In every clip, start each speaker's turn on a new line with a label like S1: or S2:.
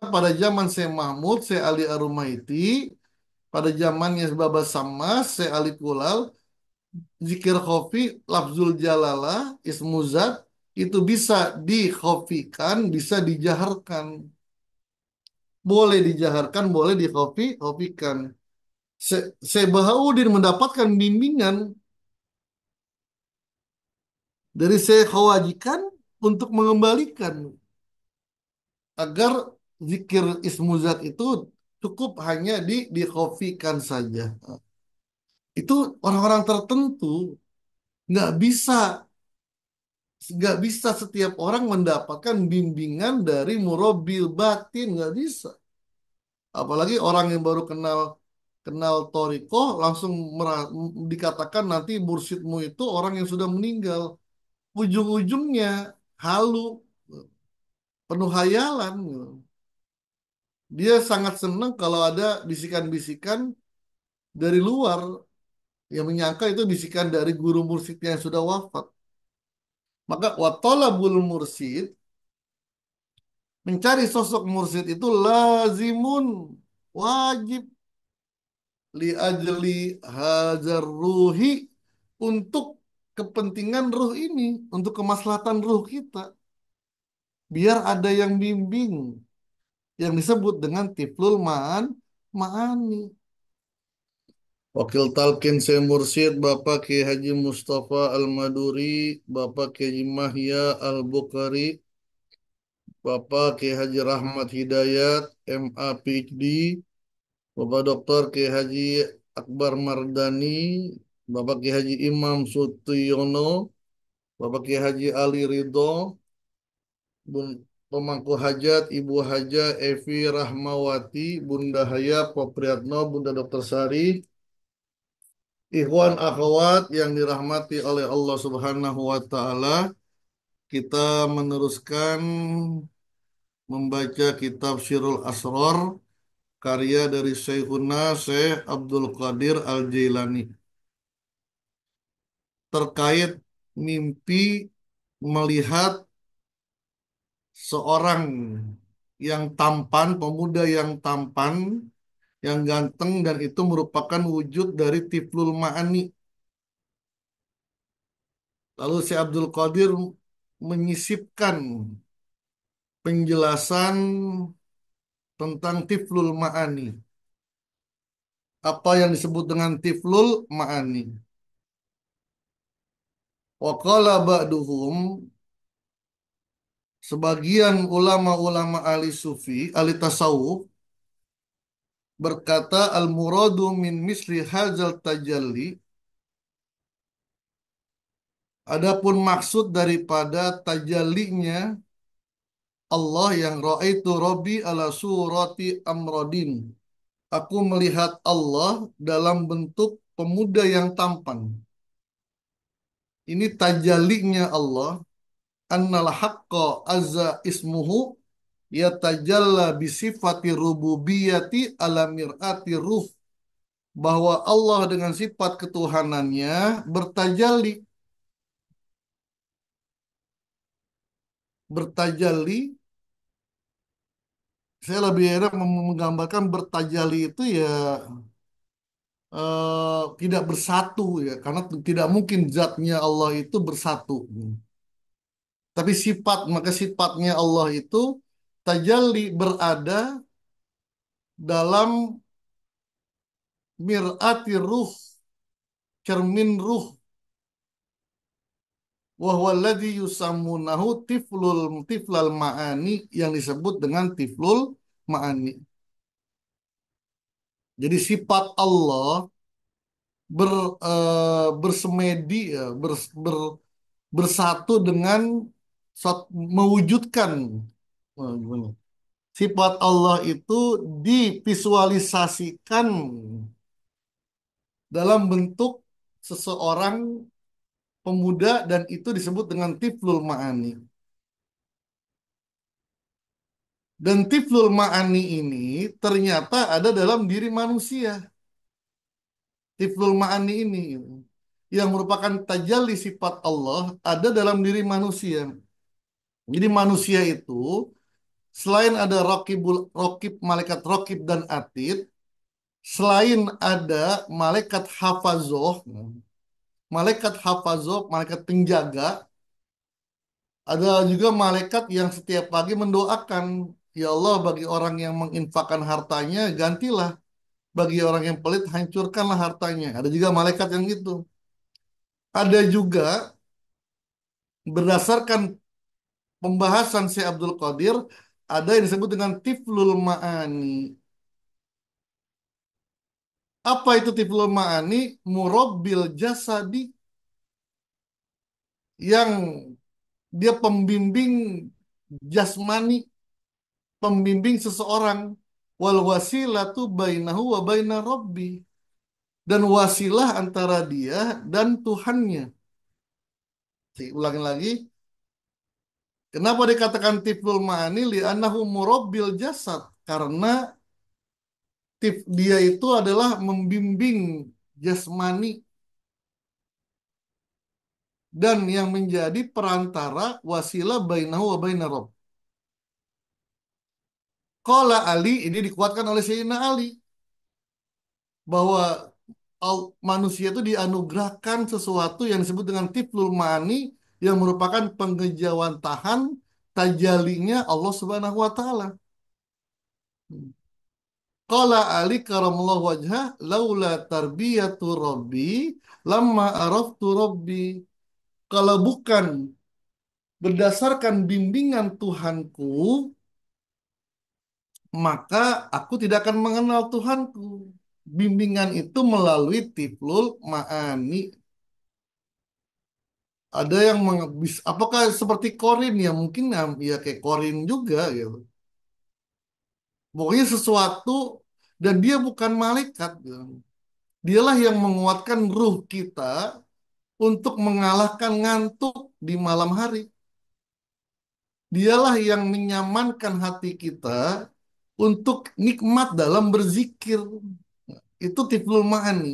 S1: pada zaman Syekh Mahmud, Syekh Ali Arumaiti, pada zamannya Baba Sama, Syekh Ali Kulal, zikir khofi, lafzul jalala, ismuzat, itu bisa dikhofikan, bisa dijaharkan. Boleh dijaharkan, boleh dikhofi, Syekh Bahauddin mendapatkan bimbingan dari Syekh Khawajikan untuk mengembalikan agar zikir ismu itu cukup hanya di dikofikan saja. Itu orang-orang tertentu nggak bisa nggak bisa setiap orang mendapatkan bimbingan dari murobil batin nggak bisa apalagi orang yang baru kenal kenal toriko langsung merah, dikatakan nanti mursidmu itu orang yang sudah meninggal ujung-ujungnya halu penuh hayalan dia sangat senang kalau ada bisikan-bisikan dari luar yang menyangka itu bisikan dari guru mursid yang sudah wafat. Maka watolabul mursid mencari sosok mursid itu lazimun wajib li ajli hajar ruhi untuk kepentingan ruh ini, untuk kemaslahatan ruh kita. Biar ada yang bimbing, yang disebut dengan tiflul ma'an ma'ani. Wakil Talkin Syekh Mursyid Bapak Kiai Haji Mustafa Al-Maduri, Bapak Kiai Mahya Al-Bukhari, Bapak Kiai Haji Rahmat Hidayat, MA PhD, Bapak Dr. Kiai Haji Akbar Mardani, Bapak Kiai Haji Imam Sutiyono, Bapak Kiai Haji Ali Ridho, pemangku hajat, Ibu Haja Evi Rahmawati, Bunda Haya Popriatno, Bunda Dr. Sari, Ikhwan akhwat yang dirahmati oleh Allah Subhanahu wa taala, kita meneruskan membaca kitab Syirul Asror karya dari Syekhuna Syekh Abdul Qadir Al-Jailani terkait mimpi melihat seorang yang tampan, pemuda yang tampan, yang ganteng dan itu merupakan wujud dari Tiflul Ma'ani. Lalu si Abdul Qadir menyisipkan penjelasan tentang Tiflul Ma'ani. Apa yang disebut dengan Tiflul Ma'ani. Wa qala ba'duhum sebagian ulama-ulama ahli sufi, ahli tasawuf berkata al muradu min misli hazal tajalli Adapun maksud daripada tajallinya Allah yang ra'aitu rabbi ala surati amradin. Aku melihat Allah dalam bentuk pemuda yang tampan. Ini tajallinya Allah annal haqqa azza ismuhu yatajalla bisifati rububiyati ala mir'ati ruh bahwa Allah dengan sifat ketuhanannya bertajalli bertajalli saya lebih enak menggambarkan bertajalli itu ya uh, tidak bersatu ya karena tidak mungkin zatnya Allah itu bersatu. Hmm tapi sifat, maka sifatnya Allah itu tajalli berada dalam mir'ati ruh, cermin ruh. Wahwaladhi yusamunahu tiflul tiflal ma'ani yang disebut dengan tiflul ma'ani. Jadi sifat Allah ber, uh, bersemedi ya, ber, ber, bersatu dengan mewujudkan sifat Allah itu divisualisasikan dalam bentuk seseorang pemuda dan itu disebut dengan tiflul ma'ani. Dan tiflul ma'ani ini ternyata ada dalam diri manusia. Tiflul ma'ani ini yang merupakan tajali sifat Allah ada dalam diri manusia. Jadi manusia itu selain ada rokibul rokib malaikat rokib dan atid, selain ada malaikat hafazoh, malaikat hafazoh, malaikat penjaga, ada juga malaikat yang setiap pagi mendoakan, ya Allah bagi orang yang menginfakkan hartanya gantilah, bagi orang yang pelit hancurkanlah hartanya. Ada juga malaikat yang itu. Ada juga berdasarkan pembahasan Syekh Abdul Qadir ada yang disebut dengan tiflul ma'ani. Apa itu tiflul ma'ani? Murabbil jasadi. Yang dia pembimbing jasmani. Pembimbing seseorang. Wal wasilatu bainahu wa baina rabbi. Dan wasilah antara dia dan Tuhannya. Saya ulangi lagi Kenapa dikatakan tiful ma'ani? anahu murabbil jasad. Karena tip dia itu adalah membimbing jasmani dan yang menjadi perantara wasilah bainahu wa rob. Kala Ali ini dikuatkan oleh Sayyidina Ali bahwa manusia itu dianugerahkan sesuatu yang disebut dengan tiflul mani yang merupakan penghijauan tahan tajalinya Allah Subhanahu wa taala. Qala Ali karamallahu wajha laula tarbiyatu rabbi lamma araftu rabbi. Kalau bukan berdasarkan bimbingan Tuhanku maka aku tidak akan mengenal Tuhanku. Bimbingan itu melalui tiplul ma'ani ada yang menghabis apakah seperti Korin ya mungkin ya kayak Korin juga gitu pokoknya sesuatu dan dia bukan malaikat gitu. dialah yang menguatkan ruh kita untuk mengalahkan ngantuk di malam hari dialah yang menyamankan hati kita untuk nikmat dalam berzikir itu tiflul ma'ani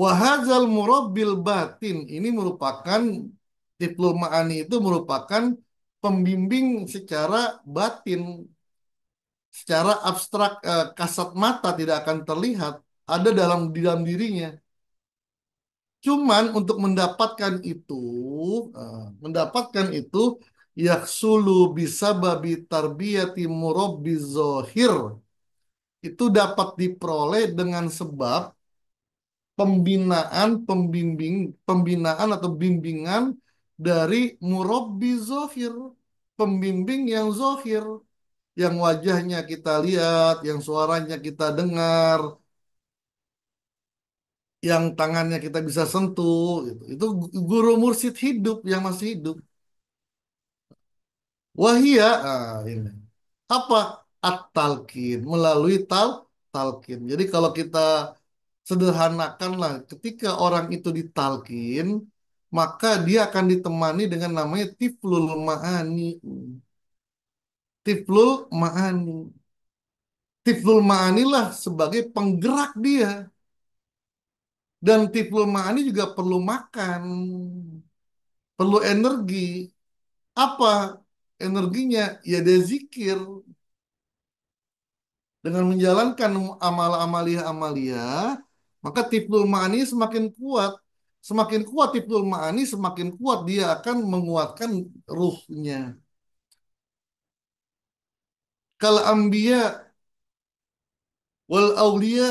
S1: Wahazal murabbil batin ini merupakan diplomaani itu merupakan pembimbing secara batin, secara abstrak eh, kasat mata tidak akan terlihat ada dalam di dalam dirinya. Cuman untuk mendapatkan itu, eh, mendapatkan itu yaksulu bisa babi tarbiyati murabbi zohir itu dapat diperoleh dengan sebab pembinaan pembimbing pembinaan atau bimbingan dari murabbi zohir pembimbing yang zohir yang wajahnya kita lihat yang suaranya kita dengar yang tangannya kita bisa sentuh gitu. itu guru mursid hidup yang masih hidup wahia ah, ini apa at melalui tal talkin jadi kalau kita sederhanakanlah ketika orang itu ditalkin maka dia akan ditemani dengan namanya tiflul ma'ani tiflul ma'ani tiflul ma'anilah sebagai penggerak dia dan tiflul ma'ani juga perlu makan perlu energi apa energinya ya dia zikir dengan menjalankan amal amalia amalia maka tiplul ma'ani semakin kuat. Semakin kuat tiplul ma'ani, semakin kuat dia akan menguatkan ruhnya. Kalau ambiya wal aulia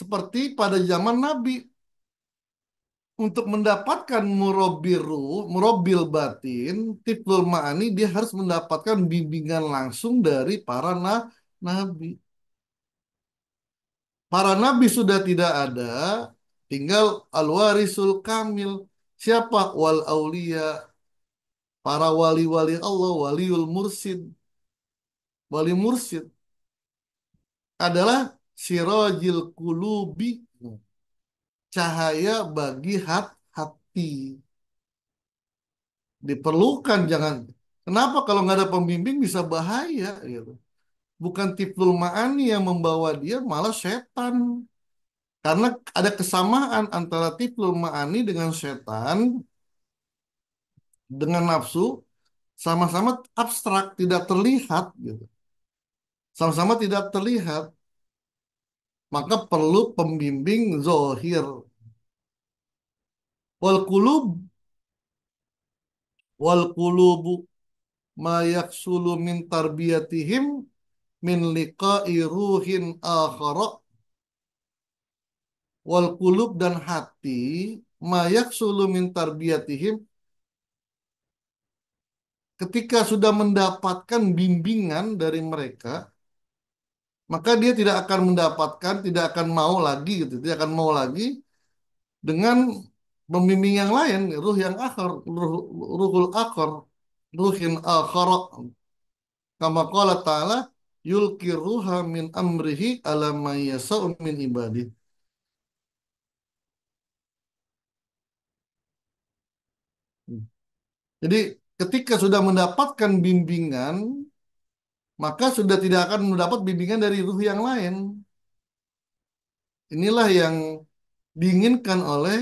S1: seperti pada zaman Nabi untuk mendapatkan murobiru, murobil batin, tiplul ma'ani, dia harus mendapatkan bimbingan langsung dari para na nabi. Para nabi sudah tidak ada, tinggal al-warisul kamil. Siapa? Wal aulia. Para wali-wali Allah, waliul mursid. Wali mursid adalah sirajil kulubi. Cahaya bagi hat hati. Diperlukan jangan. Kenapa kalau nggak ada pembimbing bisa bahaya gitu bukan Tiflul Ma'ani yang membawa dia, malah setan. Karena ada kesamaan antara Tiflul Ma'ani dengan setan, dengan nafsu, sama-sama abstrak, tidak terlihat. gitu Sama-sama tidak terlihat. Maka perlu pembimbing zohir. Wal kulub wal kulubu mayaksulu tarbiyatihim min liqa'i ruhin akhara wal qulub dan hati mayak sulu min tarbiyatihim ketika sudah mendapatkan bimbingan dari mereka maka dia tidak akan mendapatkan tidak akan mau lagi gitu tidak akan mau lagi dengan pembimbing yang lain ruh yang akhir ruh, ruhul akhir ruhin akhara kama qala ta'ala yulkiruha min amrihi ala mayasa'u min ibadih. Jadi ketika sudah mendapatkan bimbingan, maka sudah tidak akan mendapat bimbingan dari ruh yang lain. Inilah yang diinginkan oleh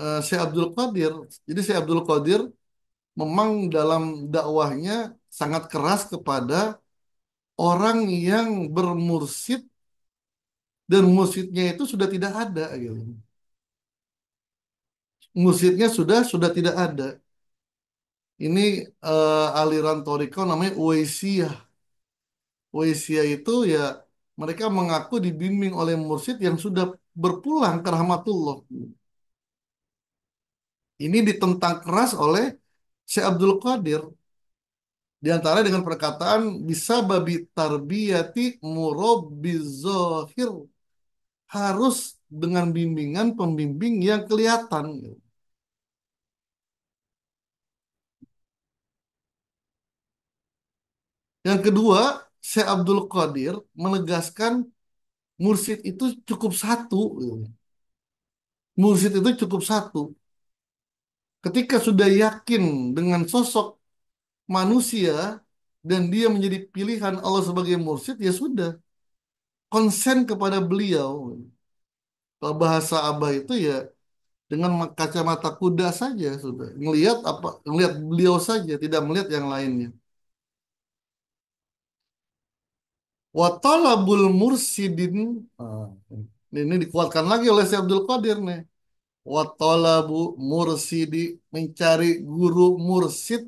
S1: uh, Syekh Abdul Qadir. Jadi Syekh Abdul Qadir memang dalam dakwahnya sangat keras kepada orang yang bermursid dan mursidnya itu sudah tidak ada gitu. Mursidnya sudah sudah tidak ada. Ini uh, aliran toriko namanya Uesia. Uesia itu ya mereka mengaku dibimbing oleh mursid yang sudah berpulang ke rahmatullah. Ini ditentang keras oleh Syekh Abdul Qadir di antara dengan perkataan bisa babi tarbiyati zahir harus dengan bimbingan pembimbing yang kelihatan. Yang kedua, Syekh Abdul Qadir menegaskan mursid itu cukup satu. Mursid itu cukup satu. Ketika sudah yakin dengan sosok manusia dan dia menjadi pilihan Allah sebagai mursyid ya sudah konsen kepada beliau kalau bahasa abah itu ya dengan kacamata kuda saja sudah melihat apa melihat beliau saja tidak melihat yang lainnya watalabul mursidin ah, ini dikuatkan lagi oleh Syekh Abdul Qadir nih watalabu mursidi mencari guru mursid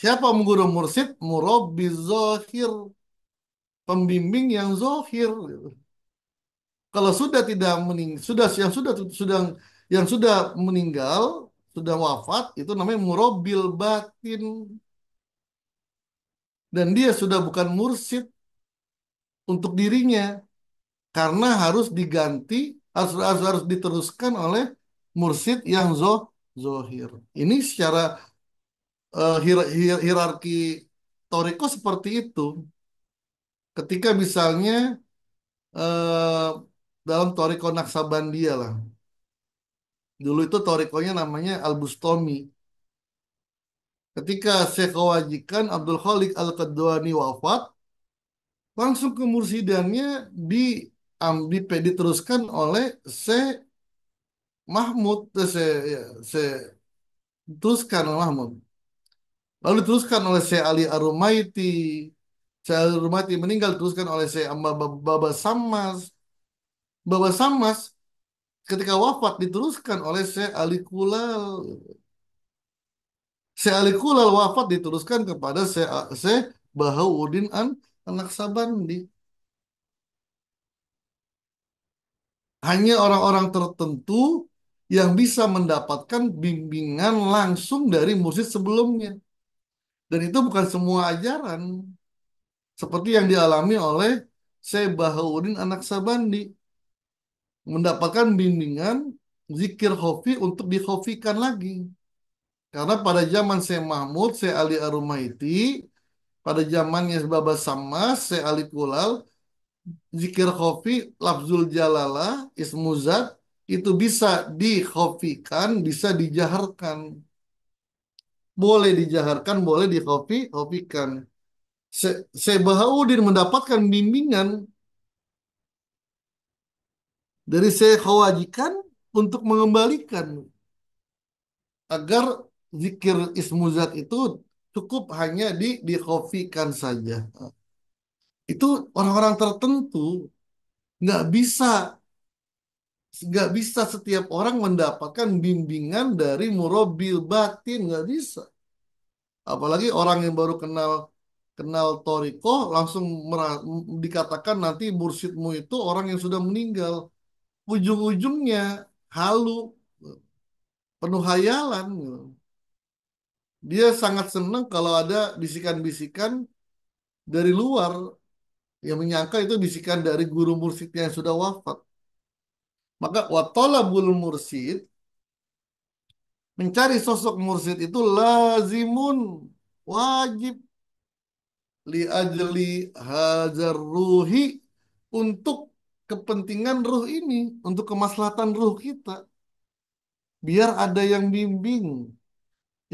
S1: Siapa guru mursid? Murabbi zohir. Pembimbing yang zohir. Kalau sudah tidak mening, sudah yang sudah sudah yang sudah meninggal, sudah wafat, itu namanya murabil batin. Dan dia sudah bukan mursid untuk dirinya karena harus diganti harus, harus, harus diteruskan oleh mursid yang zoh zohir. Ini secara uh, eh, hier hierarki Toriko seperti itu. Ketika misalnya uh, dalam Toriko Naksabandia lah. Dulu itu Torikonya namanya al bustomi Ketika Syekh kewajikan Abdul Khalik al kedwani wafat, langsung kemursidannya di um, diteruskan oleh Syekh Mahmud, eh, se, ya, teruskan Mahmud. Lalu teruskan oleh Syekh Ali Arumaiti. Syekh Ali Arumaiti meninggal teruskan oleh Syekh Baba Samas. Baba Samas ketika wafat diteruskan oleh Syekh Ali Kulal. Syekh Ali Kulal wafat diteruskan kepada Syekh, Syekh Bahauddin An anak Sabandi. Hanya orang-orang tertentu yang bisa mendapatkan bimbingan langsung dari musik sebelumnya. Dan itu bukan semua ajaran. Seperti yang dialami oleh Udin anak Sabandi Mendapatkan bimbingan zikir khofi untuk dikhofikan lagi. Karena pada zaman saya Mahmud, Syekh Ali Arumaiti, pada zamannya Baba Samas, saya Ali Kulal, zikir khofi, lafzul jalalah, ismuzat, itu bisa dikhofikan, bisa dijaharkan boleh dijaharkan, boleh dikopi, kopikan. Se Sebahaudin mendapatkan bimbingan dari saya Khawajikan untuk mengembalikan agar zikir ismuzat itu cukup hanya di dikhofikan saja. Itu orang-orang tertentu nggak bisa nggak bisa setiap orang mendapatkan bimbingan dari murobil batin nggak bisa apalagi orang yang baru kenal kenal toriko langsung dikatakan nanti mursidmu itu orang yang sudah meninggal ujung-ujungnya halu penuh hayalan dia sangat senang kalau ada bisikan-bisikan dari luar yang menyangka itu bisikan dari guru mursidnya yang sudah wafat maka bul mursid mencari sosok mursid itu lazimun wajib li ajli hajar ruhi untuk kepentingan ruh ini, untuk kemaslahatan ruh kita. Biar ada yang bimbing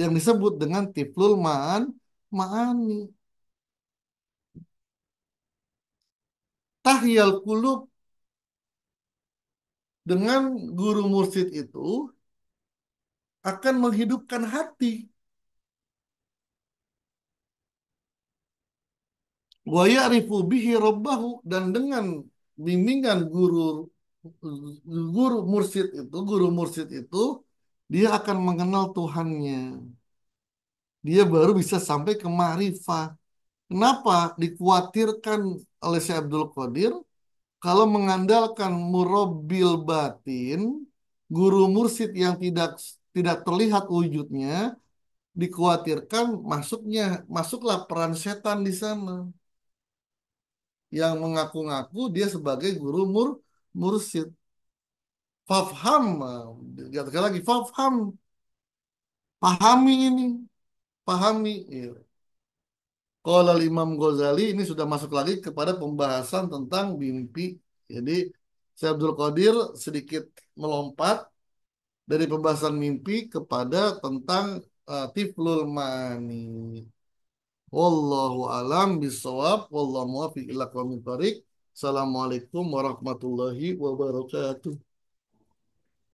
S1: yang disebut dengan tiflul ma'an ma'ani. Tahyal kulub dengan guru mursid itu akan menghidupkan hati. Wayarifu bihi rabbahu dan dengan bimbingan guru guru mursid itu, guru mursid itu dia akan mengenal Tuhannya. Dia baru bisa sampai ke marifah. Kenapa dikhawatirkan oleh Syekh Abdul Qadir? kalau mengandalkan murabil batin, guru mursid yang tidak tidak terlihat wujudnya, dikhawatirkan masuknya masuklah peran setan di sana yang mengaku-ngaku dia sebagai guru mur mursid. Fafham, lagi, fafham. Pahami ini. Pahami. Ya. Kalau Imam Ghazali ini sudah masuk lagi kepada pembahasan tentang mimpi. Jadi Syekh Abdul Qadir sedikit melompat dari pembahasan mimpi kepada tentang uh, tiflul mani. Wallahu alam bisawab, wallahu muwaffiq ila Assalamualaikum warahmatullahi wabarakatuh.